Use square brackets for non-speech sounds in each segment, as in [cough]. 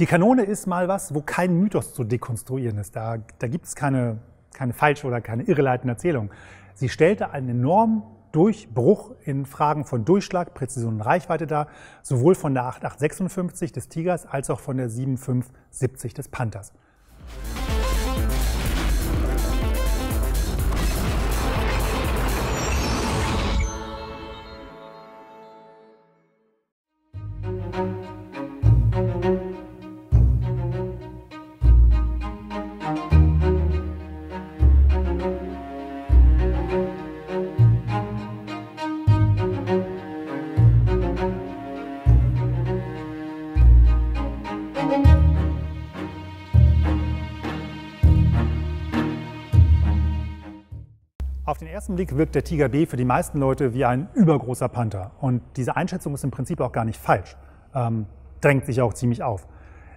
Die Kanone ist mal was, wo kein Mythos zu dekonstruieren ist. Da, da gibt es keine, keine falsche oder keine irreleitende Erzählung. Sie stellte einen enormen Durchbruch in Fragen von Durchschlag, Präzision und Reichweite dar, sowohl von der 8856 des Tigers als auch von der 7570 des Panthers. Augenblick wirkt der Tiger B für die meisten Leute wie ein übergroßer Panther. Und diese Einschätzung ist im Prinzip auch gar nicht falsch. Ähm, drängt sich auch ziemlich auf.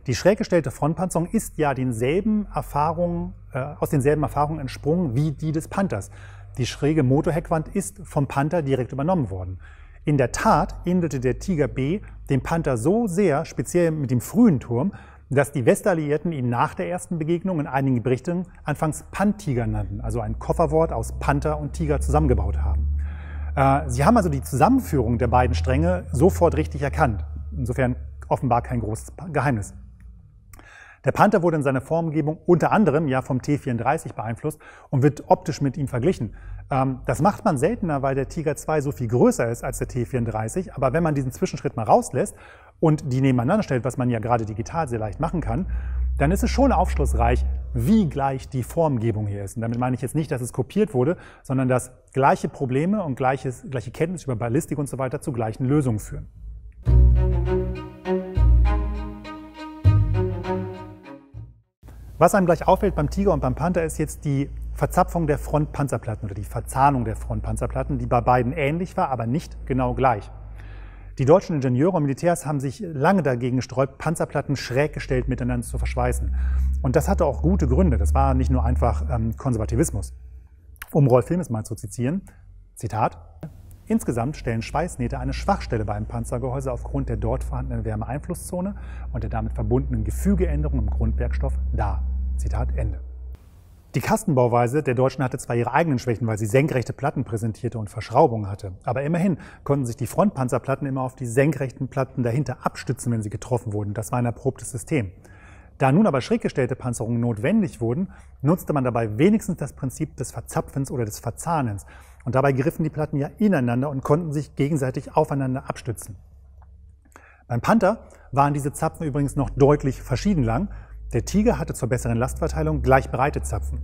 Die schräg gestellte Frontpanzerung ist ja denselben Erfahrungen, äh, aus denselben Erfahrungen entsprungen wie die des Panthers. Die schräge Motorheckwand ist vom Panther direkt übernommen worden. In der Tat ähnelte der Tiger B dem Panther so sehr, speziell mit dem frühen Turm, dass die Westalliierten ihn nach der ersten Begegnung in einigen Berichten anfangs Pantiger nannten, also ein Kofferwort aus Panther und Tiger zusammengebaut haben. Äh, sie haben also die Zusammenführung der beiden Stränge sofort richtig erkannt. Insofern offenbar kein großes Geheimnis. Der Panther wurde in seiner Formgebung unter anderem ja vom T-34 beeinflusst und wird optisch mit ihm verglichen. Ähm, das macht man seltener, weil der Tiger 2 so viel größer ist als der T34. Aber wenn man diesen Zwischenschritt mal rauslässt und die nebeneinander stellt, was man ja gerade digital sehr leicht machen kann, dann ist es schon aufschlussreich, wie gleich die Formgebung hier ist. Und damit meine ich jetzt nicht, dass es kopiert wurde, sondern dass gleiche Probleme und gleiches, gleiche Kenntnis über Ballistik und so weiter zu gleichen Lösungen führen. Was einem gleich auffällt beim Tiger und beim Panther ist jetzt die Verzapfung der Frontpanzerplatten oder die Verzahnung der Frontpanzerplatten, die bei beiden ähnlich war, aber nicht genau gleich. Die deutschen Ingenieure und Militärs haben sich lange dagegen gesträubt, Panzerplatten schräg gestellt miteinander zu verschweißen. Und das hatte auch gute Gründe. Das war nicht nur einfach ähm, Konservativismus. Um Rolf Filmes mal zu zitieren, Zitat, Insgesamt stellen Schweißnähte eine Schwachstelle beim Panzergehäuse aufgrund der dort vorhandenen Wärmeeinflusszone und der damit verbundenen Gefügeänderung im Grundwerkstoff dar. Zitat Ende. Die Kastenbauweise der Deutschen hatte zwar ihre eigenen Schwächen, weil sie senkrechte Platten präsentierte und Verschraubungen hatte, aber immerhin konnten sich die Frontpanzerplatten immer auf die senkrechten Platten dahinter abstützen, wenn sie getroffen wurden. Das war ein erprobtes System. Da nun aber schräg gestellte Panzerungen notwendig wurden, nutzte man dabei wenigstens das Prinzip des Verzapfens oder des Verzahnens. Und dabei griffen die Platten ja ineinander und konnten sich gegenseitig aufeinander abstützen. Beim Panther waren diese Zapfen übrigens noch deutlich verschieden lang, der Tiger hatte zur besseren Lastverteilung gleich breite Zapfen.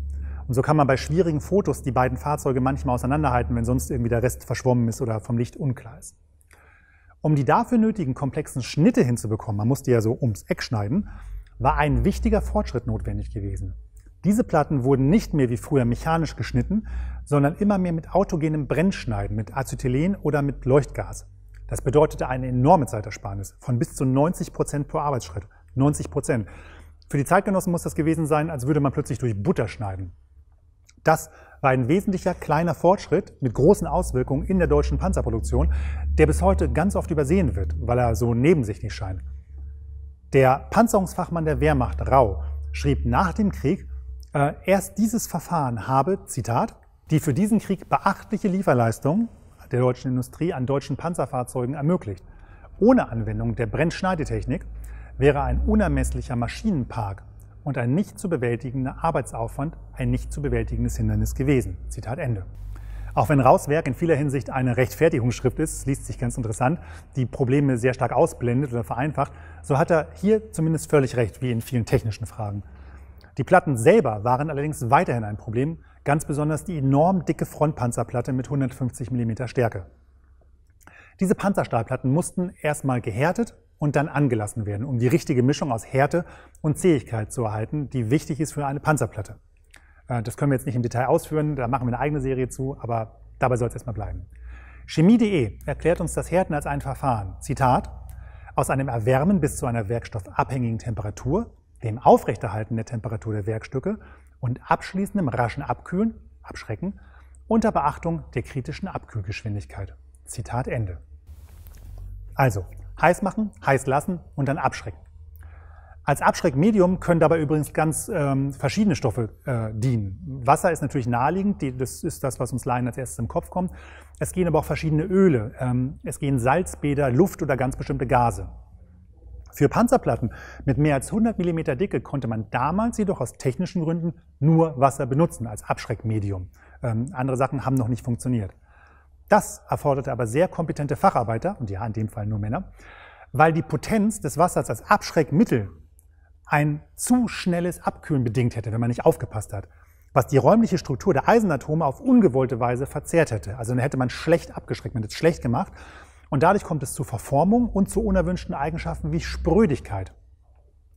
Und so kann man bei schwierigen Fotos die beiden Fahrzeuge manchmal auseinanderhalten, wenn sonst irgendwie der Rest verschwommen ist oder vom Licht unklar ist. Um die dafür nötigen komplexen Schnitte hinzubekommen, man musste ja so ums Eck schneiden, war ein wichtiger Fortschritt notwendig gewesen. Diese Platten wurden nicht mehr wie früher mechanisch geschnitten, sondern immer mehr mit autogenem Brennschneiden, mit Acetylen oder mit Leuchtgas. Das bedeutete eine enorme Zeitersparnis von bis zu 90 Prozent pro Arbeitsschritt. 90 Prozent. Für die Zeitgenossen muss das gewesen sein, als würde man plötzlich durch Butter schneiden. Das war ein wesentlicher kleiner Fortschritt mit großen Auswirkungen in der deutschen Panzerproduktion, der bis heute ganz oft übersehen wird, weil er so nebensächlich scheint. Der Panzerungsfachmann der Wehrmacht Rau schrieb nach dem Krieg, äh, erst dieses Verfahren habe, Zitat, die für diesen Krieg beachtliche Lieferleistung der deutschen Industrie an deutschen Panzerfahrzeugen ermöglicht, ohne Anwendung der Brennschneidetechnik wäre ein unermesslicher Maschinenpark und ein nicht zu bewältigender Arbeitsaufwand ein nicht zu bewältigendes Hindernis gewesen. Zitat Ende. Auch wenn Rauswerk in vieler Hinsicht eine Rechtfertigungsschrift ist, liest sich ganz interessant, die Probleme sehr stark ausblendet oder vereinfacht, so hat er hier zumindest völlig recht, wie in vielen technischen Fragen. Die Platten selber waren allerdings weiterhin ein Problem, ganz besonders die enorm dicke Frontpanzerplatte mit 150 mm Stärke. Diese Panzerstahlplatten mussten erstmal gehärtet und dann angelassen werden, um die richtige Mischung aus Härte und Zähigkeit zu erhalten, die wichtig ist für eine Panzerplatte. Äh, das können wir jetzt nicht im Detail ausführen, da machen wir eine eigene Serie zu, aber dabei soll es erstmal bleiben. Chemie.de erklärt uns das Härten als ein Verfahren. Zitat, aus einem Erwärmen bis zu einer werkstoffabhängigen Temperatur, dem Aufrechterhalten der Temperatur der Werkstücke und abschließendem raschen Abkühlen, Abschrecken, unter Beachtung der kritischen Abkühlgeschwindigkeit. Zitat Ende. Also, Heiß machen, heiß lassen und dann abschrecken. Als Abschreckmedium können dabei übrigens ganz ähm, verschiedene Stoffe äh, dienen. Wasser ist natürlich naheliegend, die, das ist das, was uns Laien als erstes im Kopf kommt. Es gehen aber auch verschiedene Öle, ähm, es gehen Salzbäder, Luft oder ganz bestimmte Gase. Für Panzerplatten mit mehr als 100 mm Dicke konnte man damals jedoch aus technischen Gründen nur Wasser benutzen als Abschreckmedium. Ähm, andere Sachen haben noch nicht funktioniert. Das erforderte aber sehr kompetente Facharbeiter, und ja, in dem Fall nur Männer, weil die Potenz des Wassers als Abschreckmittel ein zu schnelles Abkühlen bedingt hätte, wenn man nicht aufgepasst hat, was die räumliche Struktur der Eisenatome auf ungewollte Weise verzerrt hätte. Also dann hätte man schlecht abgeschreckt, man hätte es schlecht gemacht. Und dadurch kommt es zu Verformung und zu unerwünschten Eigenschaften wie Sprödigkeit.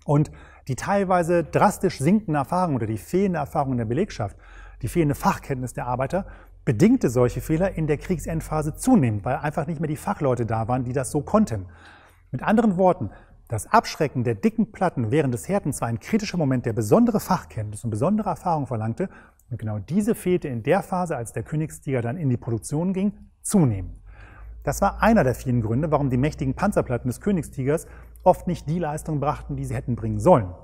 Und die teilweise drastisch sinkende Erfahrung oder die fehlende Erfahrung in der Belegschaft, die fehlende Fachkenntnis der Arbeiter bedingte solche Fehler in der Kriegsendphase zunehmend, weil einfach nicht mehr die Fachleute da waren, die das so konnten. Mit anderen Worten, das Abschrecken der dicken Platten während des Härtens war ein kritischer Moment, der besondere Fachkenntnis und besondere Erfahrung verlangte. Und genau diese fehlte in der Phase, als der Königstiger dann in die Produktion ging, zunehmend. Das war einer der vielen Gründe, warum die mächtigen Panzerplatten des Königstigers oft nicht die Leistung brachten, die sie hätten bringen sollen.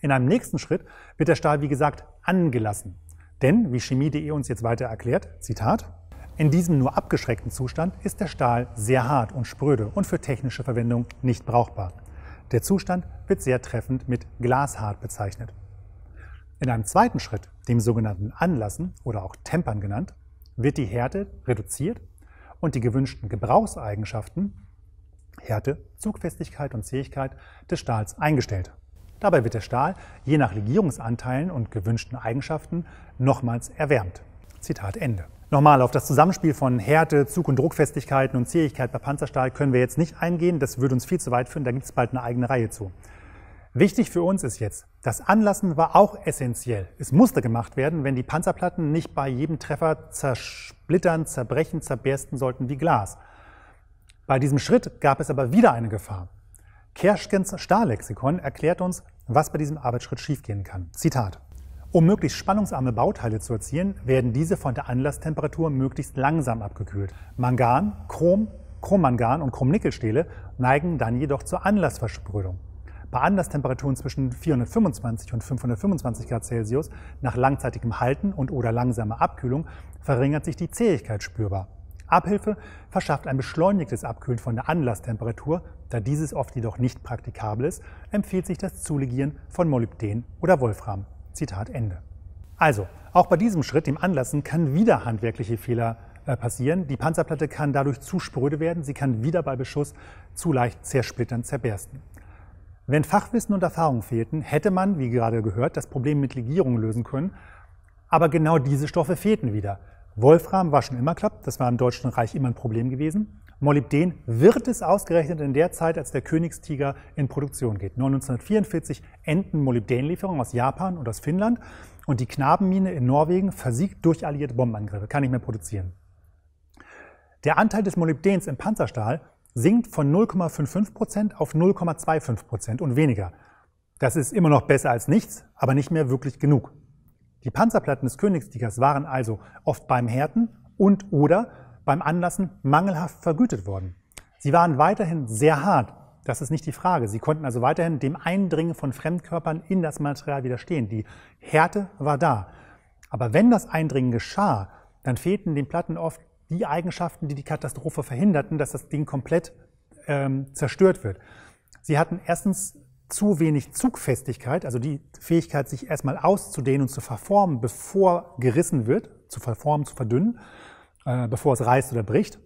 In einem nächsten Schritt wird der Stahl, wie gesagt, angelassen. Denn, wie Chemie.de uns jetzt weiter erklärt, Zitat, in diesem nur abgeschreckten Zustand ist der Stahl sehr hart und spröde und für technische Verwendung nicht brauchbar. Der Zustand wird sehr treffend mit glashart bezeichnet. In einem zweiten Schritt, dem sogenannten Anlassen oder auch Tempern genannt, wird die Härte reduziert und die gewünschten Gebrauchseigenschaften Härte, Zugfestigkeit und Zähigkeit des Stahls eingestellt. Dabei wird der Stahl je nach Legierungsanteilen und gewünschten Eigenschaften nochmals erwärmt. Zitat Ende. Nochmal, auf das Zusammenspiel von Härte, Zug- und Druckfestigkeiten und Zähigkeit bei Panzerstahl können wir jetzt nicht eingehen, das würde uns viel zu weit führen, da gibt es bald eine eigene Reihe zu. Wichtig für uns ist jetzt, das Anlassen war auch essentiell. Es musste gemacht werden, wenn die Panzerplatten nicht bei jedem Treffer zersplittern, zerbrechen, zerbersten sollten wie Glas. Bei diesem Schritt gab es aber wieder eine Gefahr. Kerschkens Stahllexikon erklärt uns, was bei diesem Arbeitsschritt schiefgehen kann. Zitat. Um möglichst spannungsarme Bauteile zu erzielen, werden diese von der Anlasstemperatur möglichst langsam abgekühlt. Mangan, Chrom, Chromangan und Chromnickelstähle neigen dann jedoch zur Anlassversprödung. Bei Anlasstemperaturen zwischen 425 und 525 Grad Celsius nach langzeitigem Halten und oder langsamer Abkühlung verringert sich die Zähigkeit spürbar. Abhilfe verschafft ein beschleunigtes Abkühlen von der Anlasstemperatur, da dieses oft jedoch nicht praktikabel ist, empfiehlt sich das Zulegieren von Molybden oder Wolfram. Zitat Ende. Also, auch bei diesem Schritt, dem Anlassen, kann wieder handwerkliche Fehler äh, passieren. Die Panzerplatte kann dadurch zu spröde werden, sie kann wieder bei Beschuss zu leicht zersplittern, zerbersten. Wenn Fachwissen und Erfahrung fehlten, hätte man, wie gerade gehört, das Problem mit Legierung lösen können. Aber genau diese Stoffe fehlten wieder. Wolfram war schon immer klappt, das war im Deutschen Reich immer ein Problem gewesen. Molybden wird es ausgerechnet in der Zeit, als der Königstiger in Produktion geht. 1944 enden Molybdenlieferungen aus Japan und aus Finnland und die Knabenmine in Norwegen versiegt durch alliierte Bombenangriffe, kann nicht mehr produzieren. Der Anteil des Molybdens im Panzerstahl sinkt von 0,55% auf 0,25% und weniger. Das ist immer noch besser als nichts, aber nicht mehr wirklich genug. Die Panzerplatten des Königtigers waren also oft beim Härten und oder beim Anlassen mangelhaft vergütet worden. Sie waren weiterhin sehr hart, das ist nicht die Frage. Sie konnten also weiterhin dem Eindringen von Fremdkörpern in das Material widerstehen. Die Härte war da. Aber wenn das Eindringen geschah, dann fehlten den Platten oft die Eigenschaften, die die Katastrophe verhinderten, dass das Ding komplett ähm, zerstört wird. Sie hatten erstens zu wenig Zugfestigkeit, also die Fähigkeit, sich erstmal auszudehnen und zu verformen, bevor gerissen wird, zu verformen, zu verdünnen, äh, bevor es reißt oder bricht.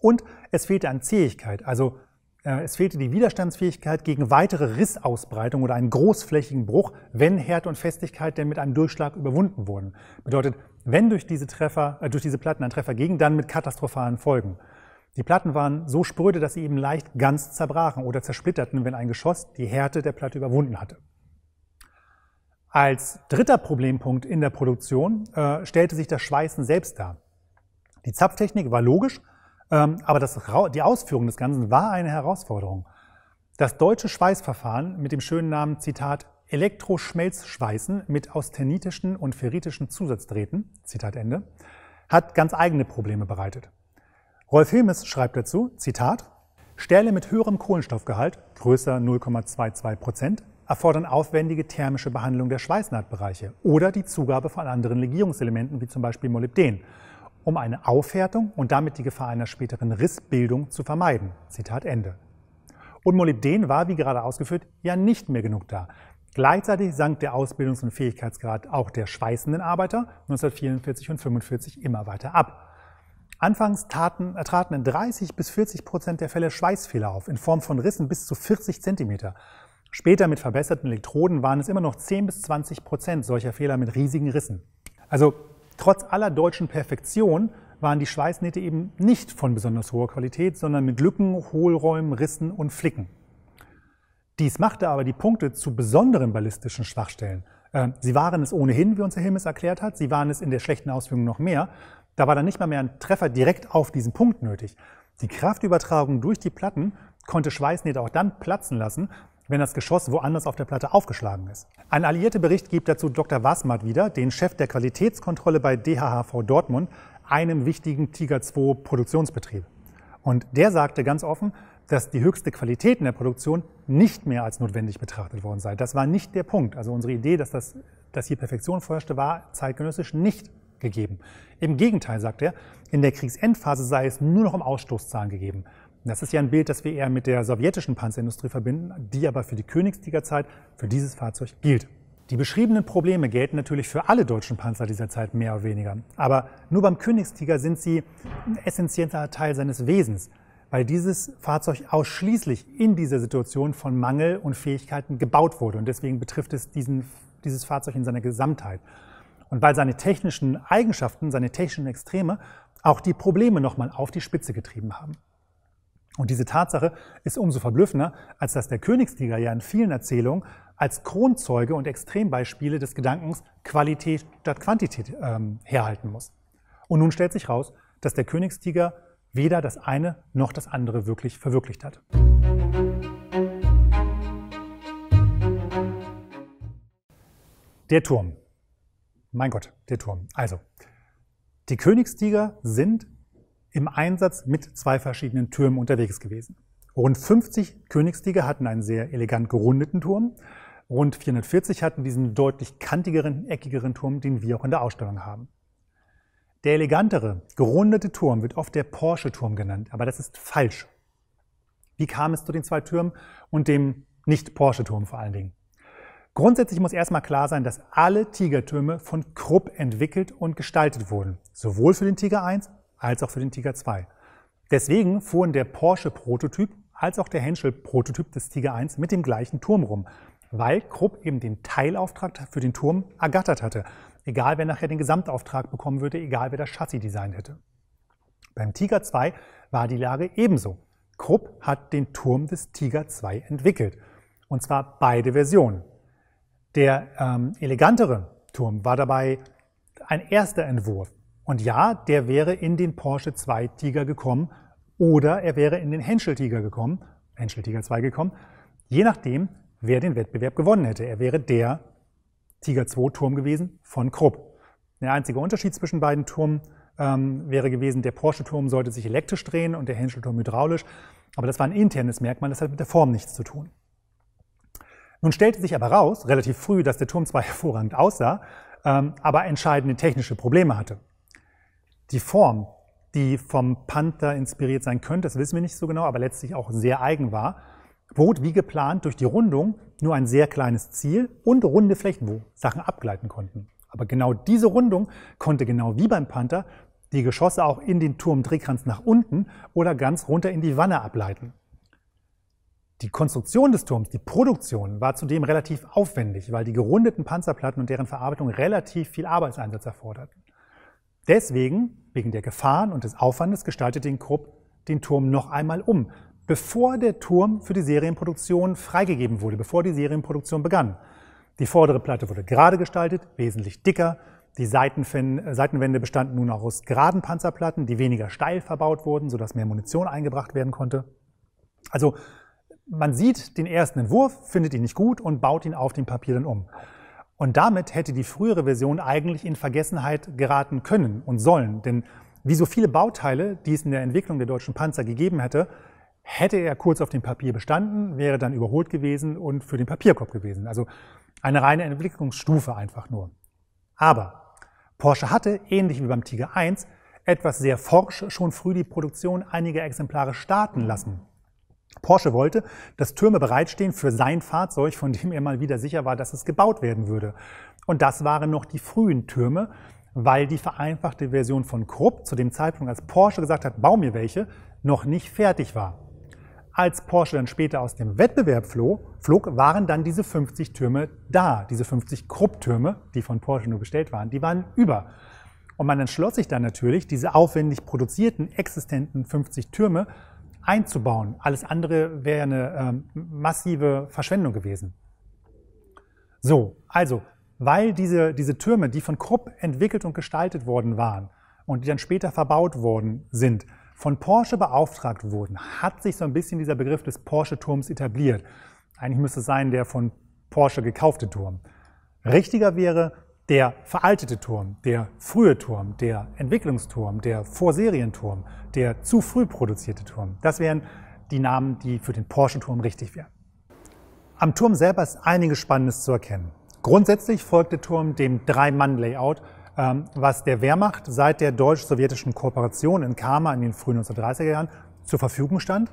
Und es fehlte an Zähigkeit, also äh, es fehlte die Widerstandsfähigkeit gegen weitere Rissausbreitung oder einen großflächigen Bruch, wenn Härte und Festigkeit denn mit einem Durchschlag überwunden wurden. Bedeutet, wenn durch diese Treffer, äh, durch diese Platten ein Treffer ging, dann mit katastrophalen Folgen. Die Platten waren so spröde, dass sie eben leicht ganz zerbrachen oder zersplitterten, wenn ein Geschoss die Härte der Platte überwunden hatte. Als dritter Problempunkt in der Produktion äh, stellte sich das Schweißen selbst dar. Die Zapftechnik war logisch, ähm, aber das, die Ausführung des Ganzen war eine Herausforderung. Das deutsche Schweißverfahren mit dem schönen Namen Zitat Elektroschmelzschweißen mit austenitischen und ferritischen Zusatzdrähten, Zitat Ende, hat ganz eigene Probleme bereitet. Rolf Hilmes schreibt dazu, Zitat, Ställe mit höherem Kohlenstoffgehalt, größer 0,22 Prozent, erfordern aufwendige thermische Behandlung der Schweißnahtbereiche oder die Zugabe von anderen Legierungselementen wie zum Beispiel Molybden, um eine Aufhärtung und damit die Gefahr einer späteren Rissbildung zu vermeiden. Zitat Ende. Und Molybden war, wie gerade ausgeführt, ja nicht mehr genug da. Gleichzeitig sank der Ausbildungs- und Fähigkeitsgrad auch der schweißenden Arbeiter 1944 und 1945 immer weiter ab. Anfangs taten, äh, traten in 30 bis 40 Prozent der Fälle Schweißfehler auf, in Form von Rissen bis zu 40 Zentimeter. Später mit verbesserten Elektroden waren es immer noch 10 bis 20 Prozent solcher Fehler mit riesigen Rissen. Also trotz aller deutschen Perfektion waren die Schweißnähte eben nicht von besonders hoher Qualität, sondern mit Lücken, Hohlräumen, Rissen und Flicken. Dies machte aber die Punkte zu besonderen ballistischen Schwachstellen. Äh, sie waren es ohnehin, wie unser Himmels erklärt hat, sie waren es in der schlechten Ausführung noch mehr, da war dann nicht mal mehr ein Treffer direkt auf diesen Punkt nötig. Die Kraftübertragung durch die Platten konnte Schweißnähte auch dann platzen lassen, wenn das Geschoss woanders auf der Platte aufgeschlagen ist. Ein alliierter Bericht gibt dazu Dr. Wasmat wieder, den Chef der Qualitätskontrolle bei DHHV Dortmund, einem wichtigen Tiger 2 Produktionsbetrieb. Und der sagte ganz offen, dass die höchste Qualität in der Produktion nicht mehr als notwendig betrachtet worden sei. Das war nicht der Punkt. Also unsere Idee, dass, das, dass hier Perfektion vorherrschte, war zeitgenössisch nicht gegeben. Im Gegenteil, sagt er, in der Kriegsendphase sei es nur noch um Ausstoßzahlen gegeben. Das ist ja ein Bild, das wir eher mit der sowjetischen Panzerindustrie verbinden, die aber für die Königstigerzeit für dieses Fahrzeug gilt. Die beschriebenen Probleme gelten natürlich für alle deutschen Panzer dieser Zeit mehr oder weniger. Aber nur beim Königstiger sind sie ein essentieller Teil seines Wesens, weil dieses Fahrzeug ausschließlich in dieser Situation von Mangel und Fähigkeiten gebaut wurde. Und deswegen betrifft es diesen, dieses Fahrzeug in seiner Gesamtheit und weil seine technischen Eigenschaften, seine technischen Extreme auch die Probleme nochmal auf die Spitze getrieben haben. Und diese Tatsache ist umso verblüffender, als dass der Königstiger ja in vielen Erzählungen als Kronzeuge und Extrembeispiele des Gedankens Qualität statt Quantität ähm, herhalten muss. Und nun stellt sich raus, dass der Königstiger weder das eine noch das andere wirklich verwirklicht hat. Der Turm. Mein Gott, der Turm. Also, die Königstiger sind im Einsatz mit zwei verschiedenen Türmen unterwegs gewesen. Rund 50 Königstiger hatten einen sehr elegant gerundeten Turm. Rund 440 hatten diesen deutlich kantigeren, eckigeren Turm, den wir auch in der Ausstellung haben. Der elegantere, gerundete Turm wird oft der Porsche-Turm genannt, aber das ist falsch. Wie kam es zu den zwei Türmen und dem Nicht-Porsche-Turm vor allen Dingen? Grundsätzlich muss erstmal klar sein, dass alle Tigertürme von Krupp entwickelt und gestaltet wurden, sowohl für den Tiger 1 als auch für den Tiger 2. Deswegen fuhren der Porsche-Prototyp als auch der Henschel-Prototyp des Tiger 1 mit dem gleichen Turm rum, weil Krupp eben den Teilauftrag für den Turm ergattert hatte. Egal wer nachher den Gesamtauftrag bekommen würde, egal wer das Chassis designt hätte. Beim Tiger 2 war die Lage ebenso. Krupp hat den Turm des Tiger 2 entwickelt. Und zwar beide Versionen. Der ähm, elegantere Turm war dabei ein erster Entwurf. Und ja, der wäre in den Porsche 2 Tiger gekommen oder er wäre in den Henschel Tiger gekommen, Henschel Tiger 2 gekommen, je nachdem, wer den Wettbewerb gewonnen hätte. Er wäre der Tiger 2 Turm gewesen von Krupp. Der einzige Unterschied zwischen beiden Turmen ähm, wäre gewesen, der Porsche-Turm sollte sich elektrisch drehen und der Henschel-Turm hydraulisch. Aber das war ein internes Merkmal, das hat mit der Form nichts zu tun. Nun stellte sich aber raus, relativ früh, dass der Turm zwar [laughs] hervorragend aussah, ähm, aber entscheidende technische Probleme hatte. Die Form, die vom Panther inspiriert sein könnte, das wissen wir nicht so genau, aber letztlich auch sehr eigen war, bot wie geplant durch die Rundung nur ein sehr kleines Ziel und runde Flächen, wo Sachen abgleiten konnten. Aber genau diese Rundung konnte genau wie beim Panther die Geschosse auch in den Turmdrehkranz nach unten oder ganz runter in die Wanne ableiten. Die Konstruktion des Turms, die Produktion, war zudem relativ aufwendig, weil die gerundeten Panzerplatten und deren Verarbeitung relativ viel Arbeitseinsatz erforderten. Deswegen, wegen der Gefahren und des Aufwandes, gestaltete den Krupp den Turm noch einmal um, bevor der Turm für die Serienproduktion freigegeben wurde, bevor die Serienproduktion begann. Die vordere Platte wurde gerade gestaltet, wesentlich dicker. Die Seitenwände bestanden nun auch aus geraden Panzerplatten, die weniger steil verbaut wurden, sodass mehr Munition eingebracht werden konnte. Also man sieht den ersten Entwurf, findet ihn nicht gut und baut ihn auf dem Papier dann um. Und damit hätte die frühere Version eigentlich in Vergessenheit geraten können und sollen. Denn wie so viele Bauteile, die es in der Entwicklung der deutschen Panzer gegeben hätte, hätte er kurz auf dem Papier bestanden, wäre dann überholt gewesen und für den Papierkorb gewesen. Also eine reine Entwicklungsstufe einfach nur. Aber Porsche hatte, ähnlich wie beim Tiger 1, etwas sehr forsch schon früh die Produktion einiger Exemplare starten lassen. Porsche wollte, dass Türme bereitstehen für sein Fahrzeug, von dem er mal wieder sicher war, dass es gebaut werden würde. Und das waren noch die frühen Türme, weil die vereinfachte Version von Krupp zu dem Zeitpunkt, als Porsche gesagt hat, bau mir welche, noch nicht fertig war. Als Porsche dann später aus dem Wettbewerb flog, waren dann diese 50 Türme da, diese 50 Krupp-Türme, die von Porsche nur bestellt waren, die waren über. Und man entschloss sich dann natürlich, diese aufwendig produzierten, existenten 50 Türme einzubauen. Alles andere wäre eine ähm, massive Verschwendung gewesen. So, also, weil diese, diese Türme, die von Krupp entwickelt und gestaltet worden waren und die dann später verbaut worden sind, von Porsche beauftragt wurden, hat sich so ein bisschen dieser Begriff des Porsche-Turms etabliert. Eigentlich müsste es sein der von Porsche gekaufte Turm. Richtiger wäre, der veraltete Turm, der frühe Turm, der Entwicklungsturm, der Vorserienturm, der zu früh produzierte Turm, das wären die Namen, die für den Porsche-Turm richtig wären. Am Turm selber ist einiges Spannendes zu erkennen. Grundsätzlich folgt der Turm dem Drei-Mann-Layout, ähm, was der Wehrmacht seit der deutsch-sowjetischen Kooperation in Kama in den frühen 1930er Jahren zur Verfügung stand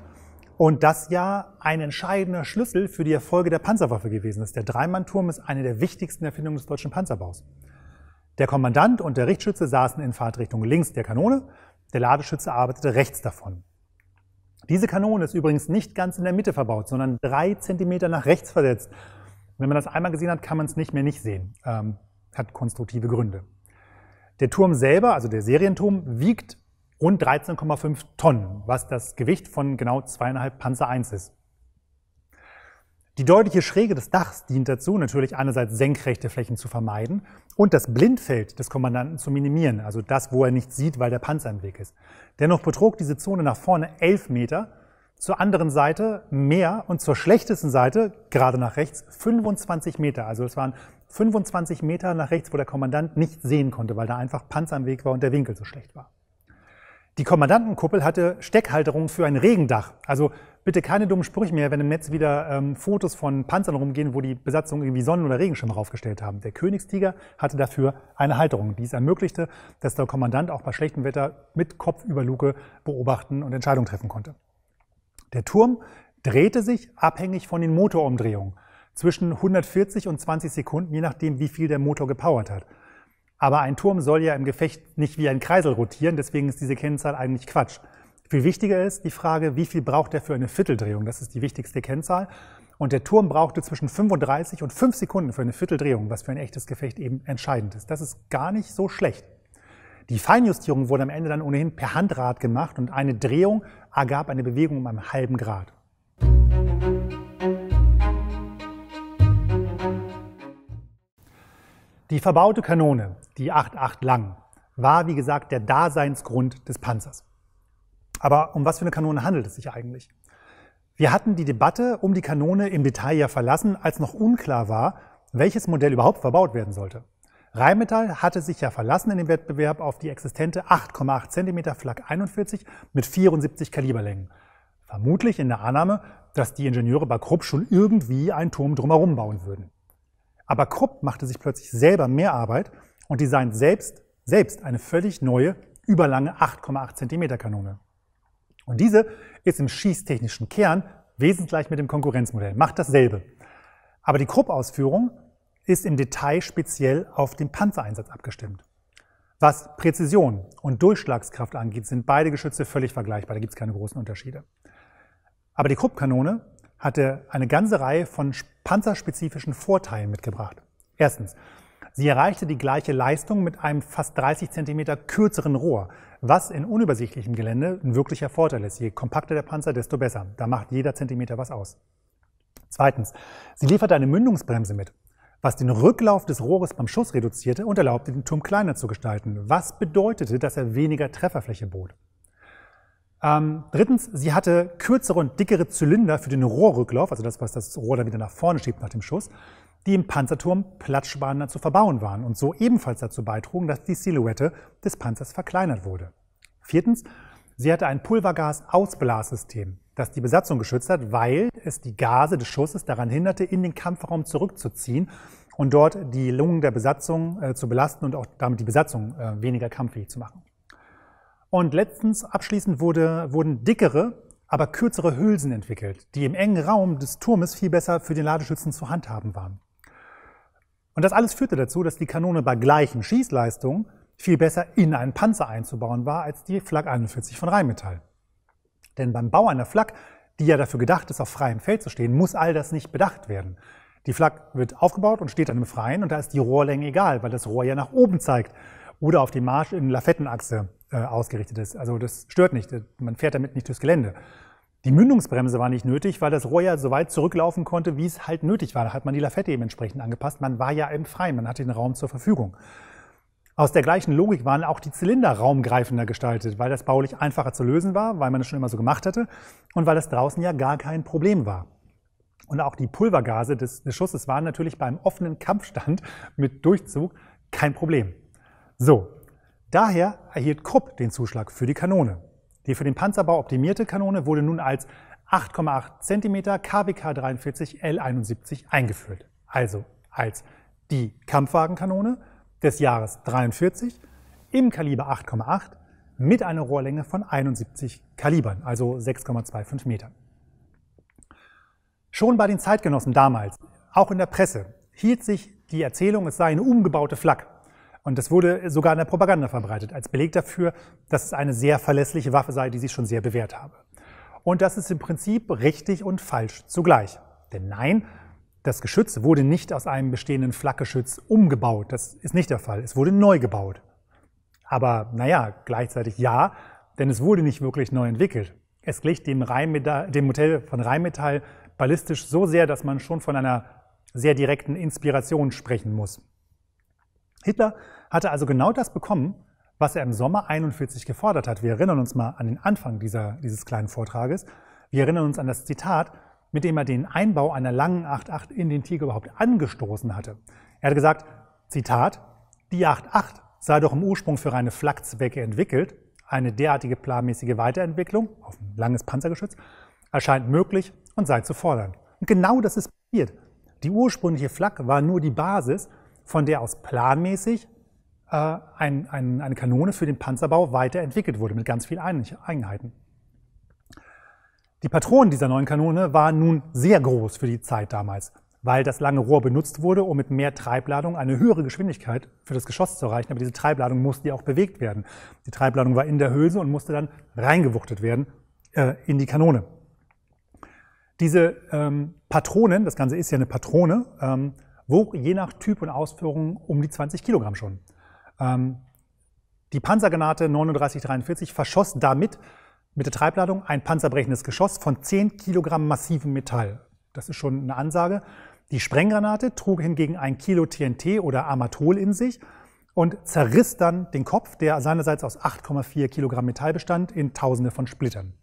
und das ja ein entscheidender Schlüssel für die Erfolge der Panzerwaffe gewesen ist. Der Dreimann-Turm ist eine der wichtigsten Erfindungen des deutschen Panzerbaus. Der Kommandant und der Richtschütze saßen in Fahrtrichtung links der Kanone, der Ladeschütze arbeitete rechts davon. Diese Kanone ist übrigens nicht ganz in der Mitte verbaut, sondern drei Zentimeter nach rechts versetzt. Wenn man das einmal gesehen hat, kann man es nicht mehr nicht sehen. Ähm, hat konstruktive Gründe. Der Turm selber, also der Serienturm, wiegt und 13,5 Tonnen, was das Gewicht von genau zweieinhalb Panzer 1 ist. Die deutliche Schräge des Dachs dient dazu, natürlich einerseits senkrechte Flächen zu vermeiden und das Blindfeld des Kommandanten zu minimieren, also das, wo er nichts sieht, weil der Panzer im Weg ist. Dennoch betrug diese Zone nach vorne 11 Meter, zur anderen Seite mehr und zur schlechtesten Seite, gerade nach rechts, 25 Meter. Also es waren 25 Meter nach rechts, wo der Kommandant nicht sehen konnte, weil da einfach Panzer im Weg war und der Winkel so schlecht war. Die Kommandantenkuppel hatte Steckhalterungen für ein Regendach. Also bitte keine dummen Sprüche mehr, wenn im Netz wieder ähm, Fotos von Panzern rumgehen, wo die Besatzung irgendwie Sonnen- oder Regenschirme draufgestellt haben. Der Königstiger hatte dafür eine Halterung, die es ermöglichte, dass der Kommandant auch bei schlechtem Wetter mit Kopf über Luke beobachten und Entscheidungen treffen konnte. Der Turm drehte sich abhängig von den Motorumdrehungen zwischen 140 und 20 Sekunden, je nachdem, wie viel der Motor gepowert hat. Aber ein Turm soll ja im Gefecht nicht wie ein Kreisel rotieren, deswegen ist diese Kennzahl eigentlich Quatsch. Viel wichtiger ist die Frage, wie viel braucht er für eine Vierteldrehung? Das ist die wichtigste Kennzahl. Und der Turm brauchte zwischen 35 und 5 Sekunden für eine Vierteldrehung, was für ein echtes Gefecht eben entscheidend ist. Das ist gar nicht so schlecht. Die Feinjustierung wurde am Ende dann ohnehin per Handrad gemacht und eine Drehung ergab eine Bewegung um einen halben Grad. Die verbaute Kanone, die 8,8 lang, war wie gesagt der Daseinsgrund des Panzers. Aber um was für eine Kanone handelt es sich eigentlich? Wir hatten die Debatte um die Kanone im Detail ja verlassen, als noch unklar war, welches Modell überhaupt verbaut werden sollte. Rheinmetall hatte sich ja verlassen in dem Wettbewerb auf die existente 8,8 cm Flak 41 mit 74 Kaliberlängen. Vermutlich in der Annahme, dass die Ingenieure bei Krupp schon irgendwie einen Turm drumherum bauen würden. Aber Krupp machte sich plötzlich selber mehr Arbeit und designt selbst, selbst eine völlig neue, überlange 8,8 cm Kanone. Und diese ist im schießtechnischen Kern wesentlich mit dem Konkurrenzmodell, macht dasselbe. Aber die Krupp-Ausführung ist im Detail speziell auf den Panzereinsatz abgestimmt. Was Präzision und Durchschlagskraft angeht, sind beide Geschütze völlig vergleichbar, da gibt es keine großen Unterschiede. Aber die Krupp-Kanone hatte eine ganze Reihe von panzerspezifischen Vorteilen mitgebracht. Erstens, sie erreichte die gleiche Leistung mit einem fast 30 Zentimeter kürzeren Rohr, was in unübersichtlichem Gelände ein wirklicher Vorteil ist. Je kompakter der Panzer, desto besser. Da macht jeder Zentimeter was aus. Zweitens, sie lieferte eine Mündungsbremse mit, was den Rücklauf des Rohres beim Schuss reduzierte und erlaubte, den Turm kleiner zu gestalten, was bedeutete, dass er weniger Trefferfläche bot. Ähm, drittens, sie hatte kürzere und dickere Zylinder für den Rohrrücklauf, also das, was das Rohr dann wieder nach vorne schiebt nach dem Schuss, die im Panzerturm platzsparender zu verbauen waren und so ebenfalls dazu beitrugen, dass die Silhouette des Panzers verkleinert wurde. Viertens, sie hatte ein Pulvergas-Ausblassystem, das die Besatzung geschützt hat, weil es die Gase des Schusses daran hinderte, in den Kampfraum zurückzuziehen und dort die Lungen der Besatzung äh, zu belasten und auch damit die Besatzung äh, weniger kampffähig zu machen. Und letztens, abschließend wurde, wurden dickere, aber kürzere Hülsen entwickelt, die im engen Raum des Turmes viel besser für den Ladeschützen zu handhaben waren. Und das alles führte dazu, dass die Kanone bei gleichen Schießleistungen viel besser in einen Panzer einzubauen war als die Flak 41 von Rheinmetall. Denn beim Bau einer Flak, die ja dafür gedacht ist, auf freiem Feld zu stehen, muss all das nicht bedacht werden. Die Flak wird aufgebaut und steht dann im Freien und da ist die Rohrlänge egal, weil das Rohr ja nach oben zeigt oder auf dem Marsch in Lafettenachse äh, ausgerichtet ist. Also das stört nicht, man fährt damit nicht durchs Gelände. Die Mündungsbremse war nicht nötig, weil das Rohr ja so weit zurücklaufen konnte, wie es halt nötig war. Da hat man die Lafette eben entsprechend angepasst. Man war ja im Freien, man hatte den Raum zur Verfügung. Aus der gleichen Logik waren auch die Zylinder raumgreifender gestaltet, weil das baulich einfacher zu lösen war, weil man es schon immer so gemacht hatte und weil das draußen ja gar kein Problem war. Und auch die Pulvergase des Schusses waren natürlich beim offenen Kampfstand mit Durchzug kein Problem. So, Daher erhielt Krupp den Zuschlag für die Kanone. Die für den Panzerbau optimierte Kanone wurde nun als 8,8 cm KWK 43 L71 eingeführt, also als die Kampfwagenkanone des Jahres 43 im Kaliber 8,8 mit einer Rohrlänge von 71 Kalibern, also 6,25 Metern. Schon bei den Zeitgenossen damals, auch in der Presse, hielt sich die Erzählung, es sei eine umgebaute Flak. Und das wurde sogar in der Propaganda verbreitet, als Beleg dafür, dass es eine sehr verlässliche Waffe sei, die sich schon sehr bewährt habe. Und das ist im Prinzip richtig und falsch zugleich. Denn nein, das Geschütz wurde nicht aus einem bestehenden Flakgeschütz umgebaut. Das ist nicht der Fall. Es wurde neu gebaut. Aber naja, gleichzeitig ja, denn es wurde nicht wirklich neu entwickelt. Es glich dem, Rheinmetall, dem Modell von Rheinmetall ballistisch so sehr, dass man schon von einer sehr direkten Inspiration sprechen muss. Hitler hatte also genau das bekommen, was er im Sommer 41 gefordert hat. Wir erinnern uns mal an den Anfang dieser, dieses kleinen Vortrages. Wir erinnern uns an das Zitat, mit dem er den Einbau einer langen 8.8 in den Tiger überhaupt angestoßen hatte. Er hat gesagt, Zitat, die 8.8 sei doch im Ursprung für reine Flakzwecke entwickelt. Eine derartige planmäßige Weiterentwicklung auf ein langes Panzergeschütz erscheint möglich und sei zu fordern. Und genau das ist passiert. Die ursprüngliche Flak war nur die Basis von der aus planmäßig äh, ein, ein, eine Kanone für den Panzerbau weiterentwickelt wurde mit ganz vielen Eigenheiten. Die Patronen dieser neuen Kanone waren nun sehr groß für die Zeit damals, weil das lange Rohr benutzt wurde, um mit mehr Treibladung eine höhere Geschwindigkeit für das Geschoss zu erreichen. Aber diese Treibladung musste ja auch bewegt werden. Die Treibladung war in der Hülse und musste dann reingewuchtet werden äh, in die Kanone. Diese ähm, Patronen, das Ganze ist ja eine Patrone, ähm, wog je nach Typ und Ausführung um die 20 Kilogramm schon. Ähm, die Panzergranate 3943 verschoss damit mit der Treibladung ein panzerbrechendes Geschoss von 10 Kilogramm massivem Metall. Das ist schon eine Ansage. Die Sprenggranate trug hingegen ein Kilo TNT oder Amatol in sich und zerriss dann den Kopf, der seinerseits aus 8,4 Kilogramm Metall bestand, in Tausende von Splittern.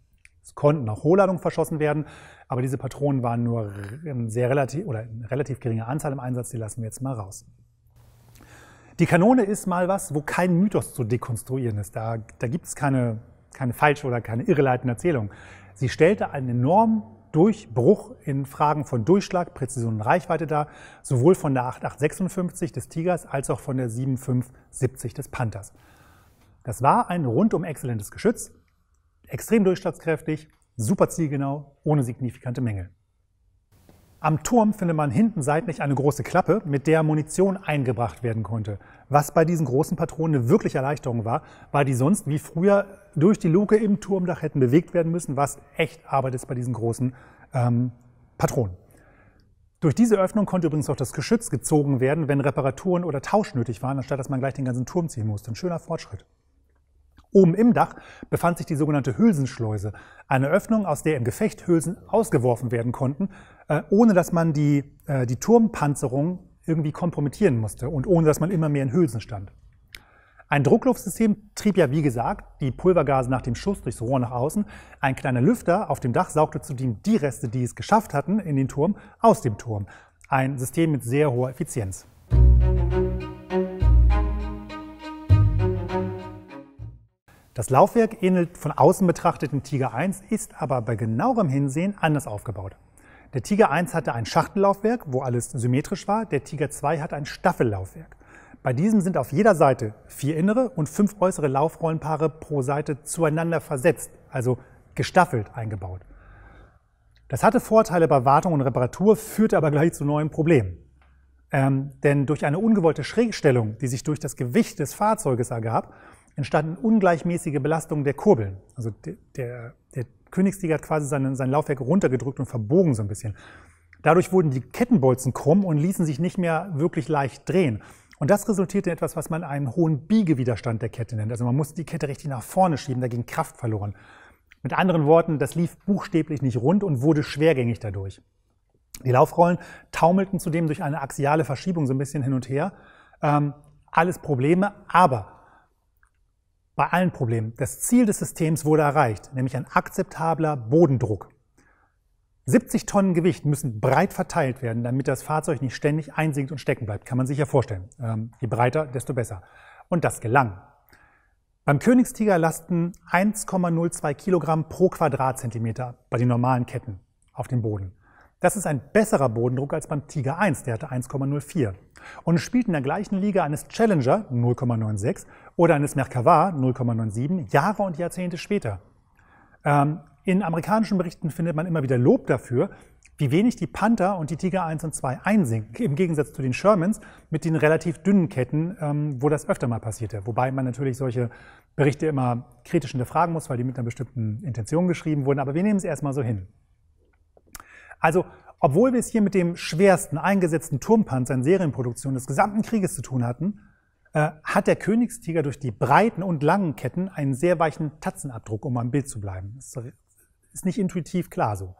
Es konnten auch Hohladungen verschossen werden, aber diese Patronen waren nur in ähm, sehr relativ oder in relativ geringer Anzahl im Einsatz, die lassen wir jetzt mal raus. Die Kanone ist mal was, wo kein Mythos zu dekonstruieren ist. Da, da gibt es keine, keine falsche oder keine irreleitende Erzählung. Sie stellte einen enormen Durchbruch in Fragen von Durchschlag, Präzision und Reichweite dar, sowohl von der 8856 des Tigers als auch von der 7570 des Panthers. Das war ein rundum exzellentes Geschütz, extrem durchschlagskräftig, super zielgenau, ohne signifikante Mängel. Am Turm findet man hinten seitlich eine große Klappe, mit der Munition eingebracht werden konnte. Was bei diesen großen Patronen eine wirkliche Erleichterung war, weil die sonst wie früher durch die Luke im Turmdach hätten bewegt werden müssen, was echt Arbeit ist bei diesen großen ähm, Patronen. Durch diese Öffnung konnte übrigens auch das Geschütz gezogen werden, wenn Reparaturen oder Tausch nötig waren, anstatt dass man gleich den ganzen Turm ziehen musste. Ein schöner Fortschritt. Oben im Dach befand sich die sogenannte Hülsenschleuse, eine Öffnung, aus der im Gefecht Hülsen ausgeworfen werden konnten, äh, ohne dass man die, äh, die Turmpanzerung irgendwie kompromittieren musste und ohne dass man immer mehr in Hülsen stand. Ein Druckluftsystem trieb ja, wie gesagt, die Pulvergase nach dem Schuss durchs Rohr nach außen. Ein kleiner Lüfter auf dem Dach saugte zudem die Reste, die es geschafft hatten, in den Turm aus dem Turm. Ein System mit sehr hoher Effizienz. Das Laufwerk ähnelt von außen betrachteten Tiger 1, ist aber bei genauerem Hinsehen anders aufgebaut. Der Tiger 1 hatte ein Schachtellaufwerk, wo alles symmetrisch war. Der Tiger 2 hat ein Staffellaufwerk. Bei diesem sind auf jeder Seite vier innere und fünf äußere Laufrollenpaare pro Seite zueinander versetzt, also gestaffelt eingebaut. Das hatte Vorteile bei Wartung und Reparatur, führte aber gleich zu neuen Problemen. Ähm, denn durch eine ungewollte Schrägstellung, die sich durch das Gewicht des Fahrzeuges ergab, entstanden ungleichmäßige Belastungen der Kurbeln. Also der, der, der Königstiger hat quasi sein, sein Laufwerk runtergedrückt und verbogen so ein bisschen. Dadurch wurden die Kettenbolzen krumm und ließen sich nicht mehr wirklich leicht drehen. Und das resultierte in etwas, was man einen hohen Biegewiderstand der Kette nennt. Also man musste die Kette richtig nach vorne schieben, da ging Kraft verloren. Mit anderen Worten, das lief buchstäblich nicht rund und wurde schwergängig dadurch. Die Laufrollen taumelten zudem durch eine axiale Verschiebung so ein bisschen hin und her. Ähm, alles Probleme, aber bei allen Problemen. Das Ziel des Systems wurde erreicht, nämlich ein akzeptabler Bodendruck. 70 Tonnen Gewicht müssen breit verteilt werden, damit das Fahrzeug nicht ständig einsinkt und stecken bleibt. Kann man sich ja vorstellen. Ähm, je breiter, desto besser. Und das gelang. Beim Königstiger lasten 1,02 Kilogramm pro Quadratzentimeter bei den normalen Ketten auf dem Boden. Das ist ein besserer Bodendruck als beim Tiger 1, der hatte 1,04. Und spielt in der gleichen Liga eines Challenger 0,96 oder eines Merkava 0,97 Jahre und Jahrzehnte später. Ähm, in amerikanischen Berichten findet man immer wieder Lob dafür, wie wenig die Panther und die Tiger 1 und 2 einsinken, im Gegensatz zu den Shermans mit den relativ dünnen Ketten, ähm, wo das öfter mal passierte. Wobei man natürlich solche Berichte immer kritisch hinterfragen muss, weil die mit einer bestimmten Intention geschrieben wurden, aber wir nehmen es erstmal so hin. Also, obwohl wir es hier mit dem schwersten eingesetzten Turmpanzer in Serienproduktion des gesamten Krieges zu tun hatten, äh, hat der Königstiger durch die breiten und langen Ketten einen sehr weichen Tatzenabdruck, um am Bild zu bleiben. Das ist nicht intuitiv klar so.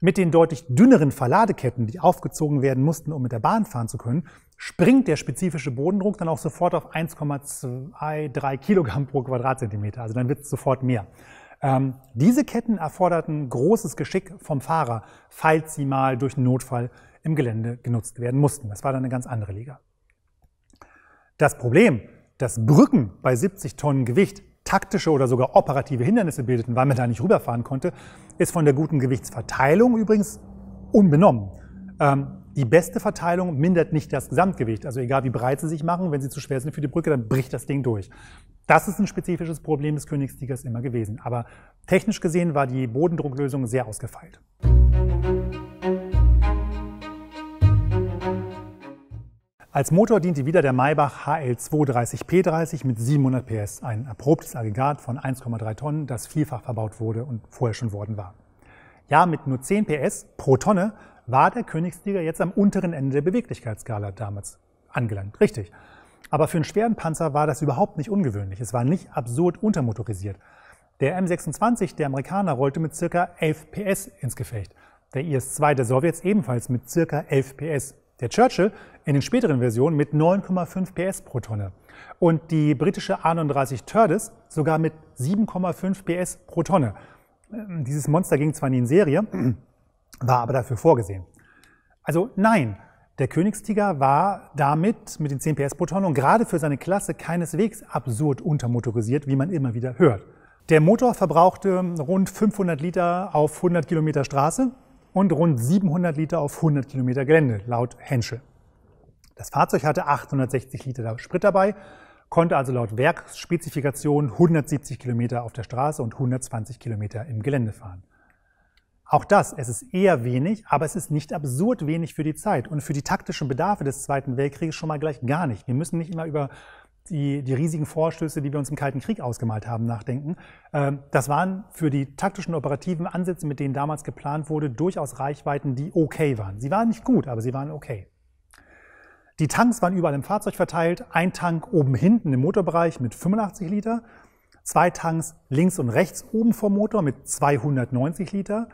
Mit den deutlich dünneren Verladeketten, die aufgezogen werden mussten, um mit der Bahn fahren zu können, springt der spezifische Bodendruck dann auch sofort auf 1,23 Kilogramm pro Quadratzentimeter. Also dann wird es sofort mehr. Ähm, diese Ketten erforderten großes Geschick vom Fahrer, falls sie mal durch einen Notfall im Gelände genutzt werden mussten. Das war dann eine ganz andere Liga. Das Problem, dass Brücken bei 70 Tonnen Gewicht taktische oder sogar operative Hindernisse bildeten, weil man da nicht rüberfahren konnte, ist von der guten Gewichtsverteilung übrigens unbenommen. Ähm, die beste Verteilung mindert nicht das Gesamtgewicht. Also egal wie breit sie sich machen, wenn sie zu schwer sind für die Brücke, dann bricht das Ding durch. Das ist ein spezifisches Problem des Königstigers immer gewesen. Aber technisch gesehen war die Bodendrucklösung sehr ausgefeilt. Als Motor diente wieder der Maybach HL230P30 mit 700 PS, ein erprobtes Aggregat von 1,3 Tonnen, das vielfach verbaut wurde und vorher schon worden war. Ja, mit nur 10 PS pro Tonne war der Königstiger jetzt am unteren Ende der Beweglichkeitsskala damals angelangt. Richtig. Aber für einen schweren Panzer war das überhaupt nicht ungewöhnlich. Es war nicht absurd untermotorisiert. Der M26 der Amerikaner rollte mit circa 11 PS ins Gefecht. Der IS-2 der Sowjets ebenfalls mit circa 11 PS. Der Churchill in den späteren Versionen mit 9,5 PS pro Tonne. Und die britische A39 Turdis sogar mit 7,5 PS pro Tonne. Dieses Monster ging zwar nie in Serie, war aber dafür vorgesehen. Also nein, der Königstiger war damit mit den 10 PS pro Tonne und gerade für seine Klasse keineswegs absurd untermotorisiert, wie man immer wieder hört. Der Motor verbrauchte rund 500 Liter auf 100 Kilometer Straße und rund 700 Liter auf 100 Kilometer Gelände, laut Henschel. Das Fahrzeug hatte 860 Liter Sprit dabei, konnte also laut Werksspezifikation 170 Kilometer auf der Straße und 120 Kilometer im Gelände fahren. Auch das, es ist eher wenig, aber es ist nicht absurd wenig für die Zeit und für die taktischen Bedarfe des Zweiten Weltkrieges schon mal gleich gar nicht. Wir müssen nicht immer über die, die riesigen Vorstöße, die wir uns im Kalten Krieg ausgemalt haben, nachdenken. Ähm, das waren für die taktischen operativen Ansätze, mit denen damals geplant wurde, durchaus Reichweiten, die okay waren. Sie waren nicht gut, aber sie waren okay. Die Tanks waren überall im Fahrzeug verteilt. Ein Tank oben hinten im Motorbereich mit 85 Liter, zwei Tanks links und rechts oben vom Motor mit 290 Liter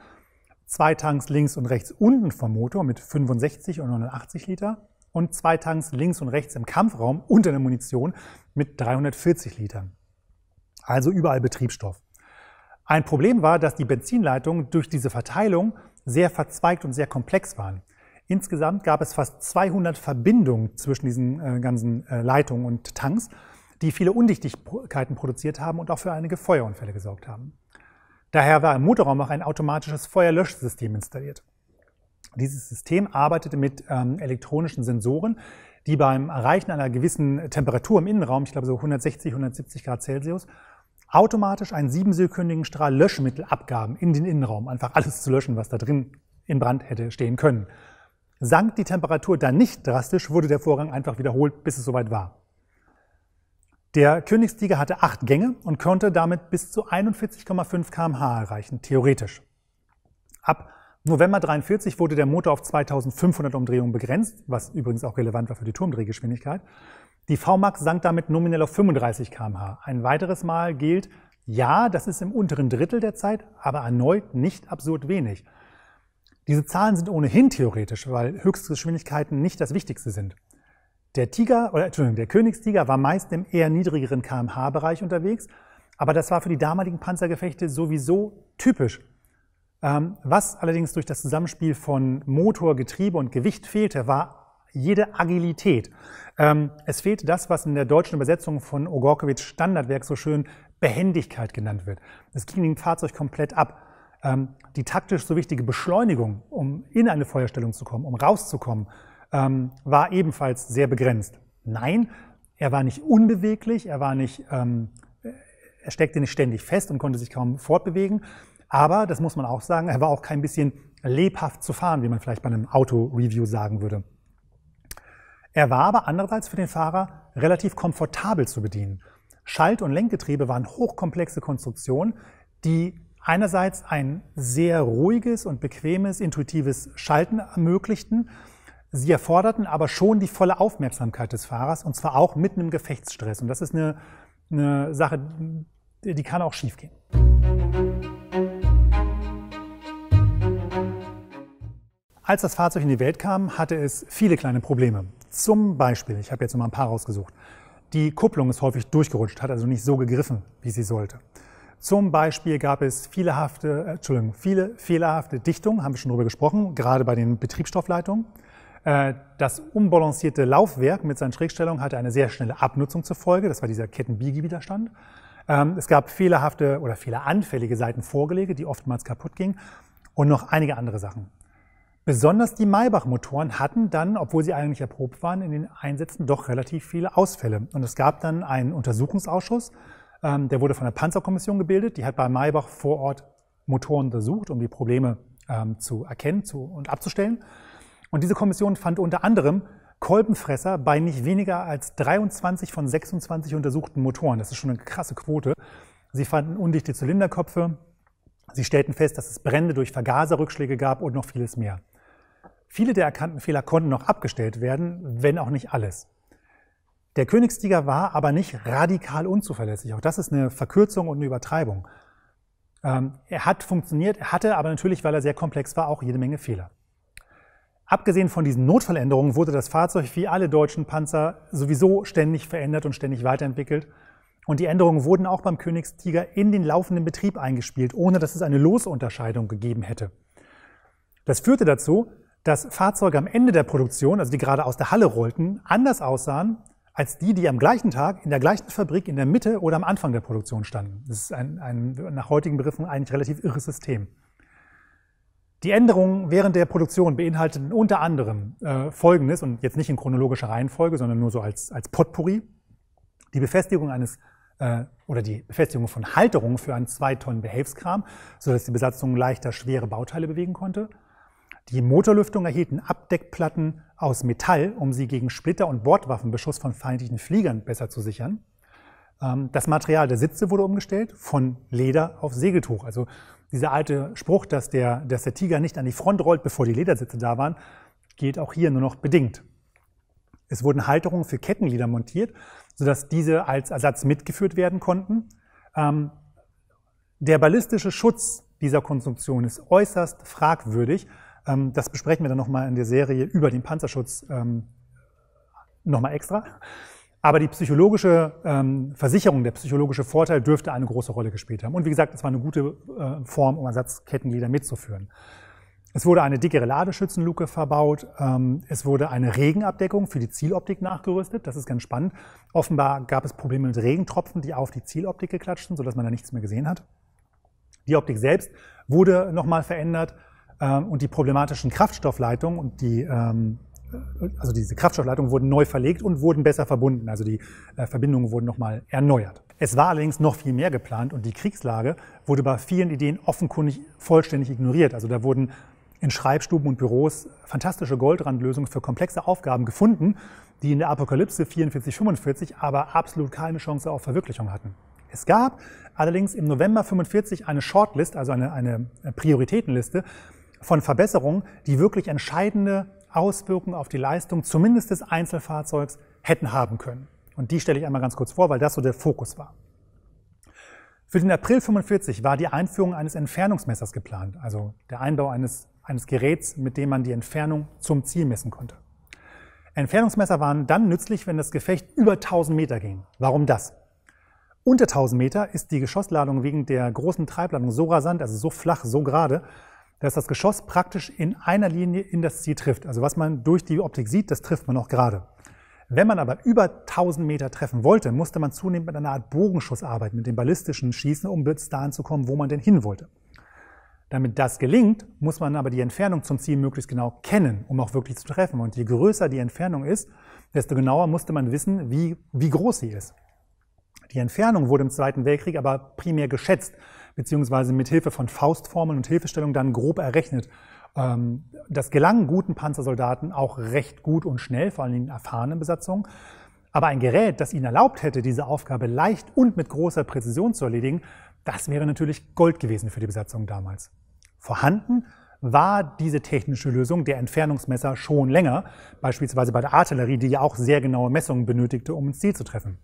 zwei Tanks links und rechts unten vom Motor mit 65 und 89 Liter und zwei Tanks links und rechts im Kampfraum unter der Munition mit 340 Litern. Also überall Betriebsstoff. Ein Problem war, dass die Benzinleitungen durch diese Verteilung sehr verzweigt und sehr komplex waren. Insgesamt gab es fast 200 Verbindungen zwischen diesen äh, ganzen äh, Leitungen und Tanks, die viele Undichtigkeiten produziert haben und auch für einige Feuerunfälle gesorgt haben. Daher war im Motorraum auch ein automatisches Feuerlöschsystem installiert. Dieses System arbeitete mit ähm, elektronischen Sensoren, die beim Erreichen einer gewissen Temperatur im Innenraum, ich glaube so 160, 170 Grad Celsius, automatisch einen siebensekündigen Strahl Löschmittel abgaben in den Innenraum, einfach alles zu löschen, was da drin in Brand hätte stehen können. Sank die Temperatur dann nicht drastisch, wurde der Vorgang einfach wiederholt, bis es soweit war. Der Königstiger hatte acht Gänge und konnte damit bis zu 41,5 km/h erreichen, theoretisch. Ab November 43 wurde der Motor auf 2500 Umdrehungen begrenzt, was übrigens auch relevant war für die Turmdrehgeschwindigkeit. Die VMAX sank damit nominell auf 35 km/h. Ein weiteres Mal gilt, ja, das ist im unteren Drittel der Zeit, aber erneut nicht absurd wenig. Diese Zahlen sind ohnehin theoretisch, weil Höchstgeschwindigkeiten nicht das Wichtigste sind. Der Tiger, oder Entschuldigung, der Königstiger war meist im eher niedrigeren kmh-Bereich unterwegs, aber das war für die damaligen Panzergefechte sowieso typisch. Ähm, was allerdings durch das Zusammenspiel von Motor, Getriebe und Gewicht fehlte, war jede Agilität. Ähm, es fehlte das, was in der deutschen Übersetzung von Ogorkowitsch Standardwerk so schön Behendigkeit genannt wird. Es ging dem Fahrzeug komplett ab ähm, die taktisch so wichtige Beschleunigung, um in eine Feuerstellung zu kommen, um rauszukommen, ähm, war ebenfalls sehr begrenzt. Nein, er war nicht unbeweglich, er war nicht, ähm, äh, er steckte nicht ständig fest und konnte sich kaum fortbewegen. Aber, das muss man auch sagen, er war auch kein bisschen lebhaft zu fahren, wie man vielleicht bei einem Auto-Review sagen würde. Er war aber andererseits für den Fahrer relativ komfortabel zu bedienen. Schalt- und Lenkgetriebe waren hochkomplexe Konstruktionen, die einerseits ein sehr ruhiges und bequemes, intuitives Schalten ermöglichten, Sie erforderten aber schon die volle Aufmerksamkeit des Fahrers und zwar auch mitten im Gefechtsstress. Und das ist eine, eine Sache, die kann auch schiefgehen. Als das Fahrzeug in die Welt kam, hatte es viele kleine Probleme. Zum Beispiel, ich habe jetzt mal ein paar rausgesucht, die Kupplung ist häufig durchgerutscht, hat also nicht so gegriffen, wie sie sollte. Zum Beispiel gab es viele, hafte, äh, Entschuldigung, viele fehlerhafte Dichtungen, haben wir schon drüber gesprochen, gerade bei den Betriebsstoffleitungen. Äh, das unbalancierte Laufwerk mit seinen Schrägstellungen hatte eine sehr schnelle Abnutzung zur Folge. Das war dieser Kettenbiegewiderstand. Ähm, es gab fehlerhafte oder fehleranfällige Seitenvorgelege, die oftmals kaputt gingen und noch einige andere Sachen. Besonders die Maybach-Motoren hatten dann, obwohl sie eigentlich erprobt waren, in den Einsätzen doch relativ viele Ausfälle. Und es gab dann einen Untersuchungsausschuss, ähm, der wurde von der Panzerkommission gebildet. Die hat bei Maybach vor Ort Motoren untersucht, um die Probleme ähm, zu erkennen und abzustellen. Und diese Kommission fand unter anderem Kolbenfresser bei nicht weniger als 23 von 26 untersuchten Motoren. Das ist schon eine krasse Quote. Sie fanden undichte Zylinderköpfe. Sie stellten fest, dass es Brände durch Vergaserrückschläge gab und noch vieles mehr. Viele der erkannten Fehler konnten noch abgestellt werden, wenn auch nicht alles. Der Königstiger war aber nicht radikal unzuverlässig. Auch das ist eine Verkürzung und eine Übertreibung. Ähm, er hat funktioniert, er hatte aber natürlich, weil er sehr komplex war, auch jede Menge Fehler. Abgesehen von diesen Notfalländerungen wurde das Fahrzeug wie alle deutschen Panzer sowieso ständig verändert und ständig weiterentwickelt. Und die Änderungen wurden auch beim Königstiger in den laufenden Betrieb eingespielt, ohne dass es eine Losunterscheidung gegeben hätte. Das führte dazu, dass Fahrzeuge am Ende der Produktion, also die gerade aus der Halle rollten, anders aussahen als die, die am gleichen Tag in der gleichen Fabrik in der Mitte oder am Anfang der Produktion standen. Das ist ein, ein nach heutigen Begriffen eigentlich relativ irres System. Die Änderungen während der Produktion beinhalteten unter anderem äh, Folgendes, und jetzt nicht in chronologischer Reihenfolge, sondern nur so als, als Potpourri, die Befestigung eines äh, oder die Befestigung von Halterungen für einen 2-Tonnen-Behelfskram, sodass die Besatzung leichter schwere Bauteile bewegen konnte. Die Motorlüftung erhielten Abdeckplatten aus Metall, um sie gegen Splitter- und Bordwaffenbeschuss von feindlichen Fliegern besser zu sichern. Ähm, das Material der Sitze wurde umgestellt von Leder auf Segeltuch. Also dieser alte Spruch, dass der, dass der Tiger nicht an die Front rollt, bevor die Ledersitze da waren, gilt auch hier nur noch bedingt. Es wurden Halterungen für Kettenglieder montiert, sodass diese als Ersatz mitgeführt werden konnten. Ähm, der ballistische Schutz dieser Konstruktion ist äußerst fragwürdig. Ähm, das besprechen wir dann nochmal in der Serie über den Panzerschutz ähm, nochmal extra. Aber die psychologische ähm, Versicherung, der psychologische Vorteil dürfte eine große Rolle gespielt haben. Und wie gesagt, es war eine gute äh, Form, um Ersatzkettenglieder mitzuführen. Es wurde eine dickere Ladeschützenluke verbaut. Ähm, es wurde eine Regenabdeckung für die Zieloptik nachgerüstet. Das ist ganz spannend. Offenbar gab es Probleme mit Regentropfen, die auf die Zieloptik geklatscht sind, sodass man da nichts mehr gesehen hat. Die Optik selbst wurde nochmal verändert ähm, und die problematischen Kraftstoffleitungen und die ähm, also diese Kraftstoffleitungen wurden neu verlegt und wurden besser verbunden. Also die äh, Verbindungen wurden nochmal erneuert. Es war allerdings noch viel mehr geplant und die Kriegslage wurde bei vielen Ideen offenkundig vollständig ignoriert. Also da wurden in Schreibstuben und Büros fantastische Goldrandlösungen für komplexe Aufgaben gefunden, die in der Apokalypse 44-45 aber absolut keine Chance auf Verwirklichung hatten. Es gab allerdings im November 45 eine Shortlist, also eine, eine Prioritätenliste von Verbesserungen, die wirklich entscheidende Auswirkungen auf die Leistung zumindest des Einzelfahrzeugs hätten haben können. Und die stelle ich einmal ganz kurz vor, weil das so der Fokus war. Für den April 45 war die Einführung eines Entfernungsmessers geplant, also der Einbau eines, eines Geräts, mit dem man die Entfernung zum Ziel messen konnte. Entfernungsmesser waren dann nützlich, wenn das Gefecht über 1000 Meter ging. Warum das? Unter 1000 Meter ist die Geschossladung wegen der großen Treibladung so rasant, also so flach, so gerade, dass das Geschoss praktisch in einer Linie in das Ziel trifft. Also was man durch die Optik sieht, das trifft man auch gerade. Wenn man aber über 1000 Meter treffen wollte, musste man zunehmend mit einer Art Bogenschuss arbeiten, mit dem ballistischen Schießen, um bis dahin zu kommen, wo man denn hin wollte. Damit das gelingt, muss man aber die Entfernung zum Ziel möglichst genau kennen, um auch wirklich zu treffen. Und je größer die Entfernung ist, desto genauer musste man wissen, wie, wie groß sie ist. Die Entfernung wurde im Zweiten Weltkrieg aber primär geschätzt beziehungsweise mit Hilfe von Faustformeln und Hilfestellungen dann grob errechnet. Ähm, das gelang guten Panzersoldaten auch recht gut und schnell, vor allen Dingen erfahrenen Besatzungen. Aber ein Gerät, das ihnen erlaubt hätte, diese Aufgabe leicht und mit großer Präzision zu erledigen, das wäre natürlich Gold gewesen für die Besatzung damals. Vorhanden war diese technische Lösung der Entfernungsmesser schon länger, beispielsweise bei der Artillerie, die ja auch sehr genaue Messungen benötigte, um ins Ziel zu treffen.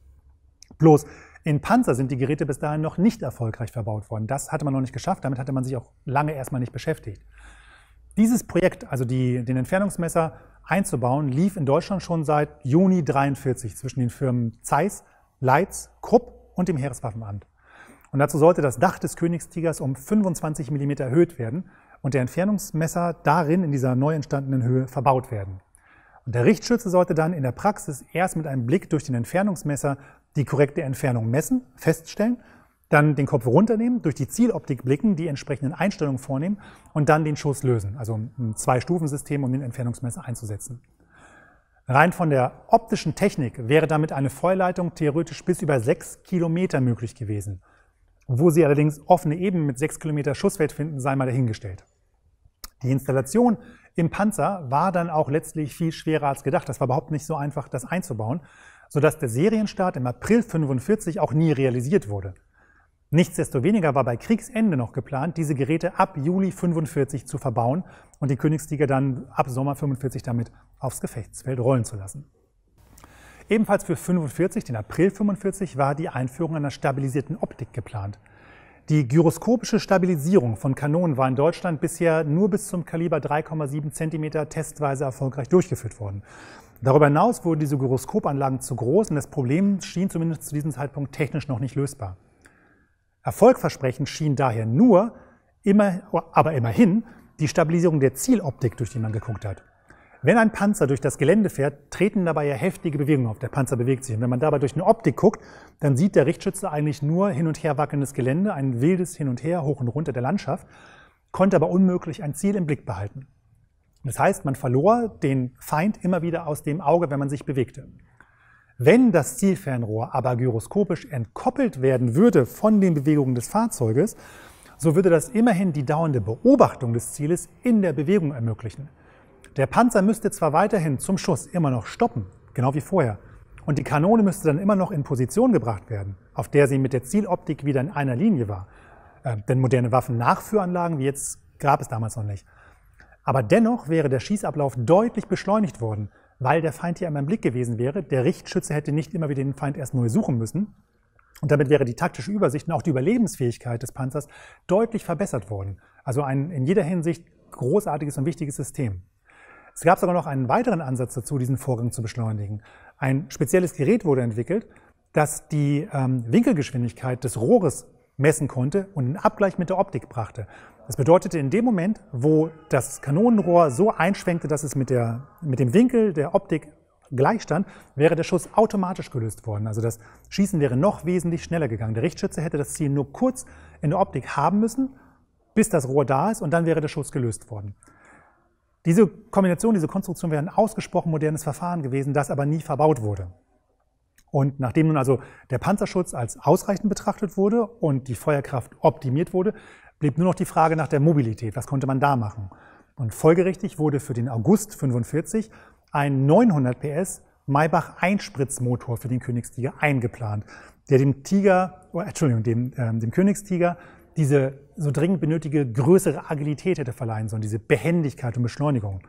Bloß in Panzer sind die Geräte bis dahin noch nicht erfolgreich verbaut worden. Das hatte man noch nicht geschafft, damit hatte man sich auch lange erstmal nicht beschäftigt. Dieses Projekt, also die, den Entfernungsmesser einzubauen, lief in Deutschland schon seit Juni 43 zwischen den Firmen Zeiss, Leitz, Krupp und dem Heereswaffenamt. Und dazu sollte das Dach des Königstigers um 25 mm erhöht werden und der Entfernungsmesser darin in dieser neu entstandenen Höhe verbaut werden. Und der Richtschütze sollte dann in der Praxis erst mit einem Blick durch den Entfernungsmesser die korrekte Entfernung messen, feststellen, dann den Kopf runternehmen, durch die Zieloptik blicken, die entsprechenden Einstellungen vornehmen und dann den Schuss lösen. Also ein Zwei-Stufen-System, um den Entfernungsmesser einzusetzen. Rein von der optischen Technik wäre damit eine Feuerleitung theoretisch bis über sechs Kilometer möglich gewesen. Wo sie allerdings offene Ebenen mit sechs Kilometer Schussfeld finden, sei mal dahingestellt. Die Installation im Panzer war dann auch letztlich viel schwerer als gedacht. Das war überhaupt nicht so einfach, das einzubauen sodass der Serienstart im April 45 auch nie realisiert wurde. Nichtsdestoweniger war bei Kriegsende noch geplant, diese Geräte ab Juli 45 zu verbauen und die Königsliga dann ab Sommer 45 damit aufs Gefechtsfeld rollen zu lassen. Ebenfalls für 45, den April 45, war die Einführung einer stabilisierten Optik geplant. Die gyroskopische Stabilisierung von Kanonen war in Deutschland bisher nur bis zum Kaliber 3,7 cm testweise erfolgreich durchgeführt worden. Darüber hinaus wurden diese Gyroskopanlagen zu groß und das Problem schien zumindest zu diesem Zeitpunkt technisch noch nicht lösbar. Erfolgversprechend schien daher nur, immer, aber immerhin, die Stabilisierung der Zieloptik, durch die man geguckt hat. Wenn ein Panzer durch das Gelände fährt, treten dabei ja heftige Bewegungen auf. Der Panzer bewegt sich. Und wenn man dabei durch eine Optik guckt, dann sieht der Richtschütze eigentlich nur hin und her wackelndes Gelände, ein wildes Hin und Her, hoch und runter der Landschaft, konnte aber unmöglich ein Ziel im Blick behalten. Das heißt, man verlor den Feind immer wieder aus dem Auge, wenn man sich bewegte. Wenn das Zielfernrohr aber gyroskopisch entkoppelt werden würde von den Bewegungen des Fahrzeuges, so würde das immerhin die dauernde Beobachtung des Zieles in der Bewegung ermöglichen. Der Panzer müsste zwar weiterhin zum Schuss immer noch stoppen, genau wie vorher, und die Kanone müsste dann immer noch in Position gebracht werden, auf der sie mit der Zieloptik wieder in einer Linie war. Äh, denn moderne Waffen-Nachführanlagen wie jetzt gab es damals noch nicht. Aber dennoch wäre der Schießablauf deutlich beschleunigt worden, weil der Feind hier einmal im Blick gewesen wäre. Der Richtschütze hätte nicht immer wieder den Feind erst neu suchen müssen. Und damit wäre die taktische Übersicht und auch die Überlebensfähigkeit des Panzers deutlich verbessert worden. Also ein in jeder Hinsicht großartiges und wichtiges System. Es gab aber noch einen weiteren Ansatz dazu, diesen Vorgang zu beschleunigen. Ein spezielles Gerät wurde entwickelt, das die ähm, Winkelgeschwindigkeit des Rohres messen konnte und einen Abgleich mit der Optik brachte. Das bedeutete, in dem Moment, wo das Kanonenrohr so einschwenkte, dass es mit, der, mit dem Winkel der Optik gleichstand, wäre der Schuss automatisch gelöst worden. Also das Schießen wäre noch wesentlich schneller gegangen. Der Richtschütze hätte das Ziel nur kurz in der Optik haben müssen, bis das Rohr da ist und dann wäre der Schuss gelöst worden. Diese Kombination, diese Konstruktion wäre ein ausgesprochen modernes Verfahren gewesen, das aber nie verbaut wurde. Und nachdem nun also der Panzerschutz als ausreichend betrachtet wurde und die Feuerkraft optimiert wurde, blieb nur noch die Frage nach der Mobilität. Was konnte man da machen? Und folgerichtig wurde für den August 45 ein 900 PS Maybach Einspritzmotor für den Königstiger eingeplant, der dem Tiger, oh, Entschuldigung, dem, äh, dem Königstiger diese so dringend benötige größere Agilität hätte verleihen sollen, diese Behendigkeit und Beschleunigung.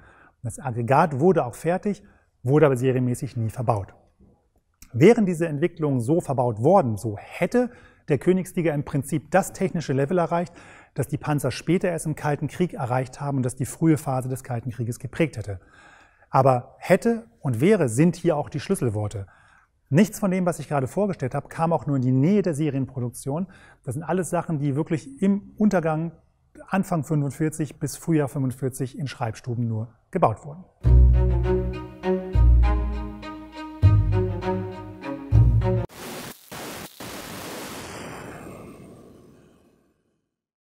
Das Aggregat wurde auch fertig, wurde aber serienmäßig nie verbaut. Wären diese Entwicklungen so verbaut worden, so hätte der Königstiger im Prinzip das technische Level erreicht, dass die Panzer später erst im Kalten Krieg erreicht haben und dass die frühe Phase des Kalten Krieges geprägt hätte. Aber hätte und wäre sind hier auch die Schlüsselworte. Nichts von dem, was ich gerade vorgestellt habe, kam auch nur in die Nähe der Serienproduktion. Das sind alles Sachen, die wirklich im Untergang Anfang 45 bis Frühjahr 45 in Schreibstuben nur gebaut wurden.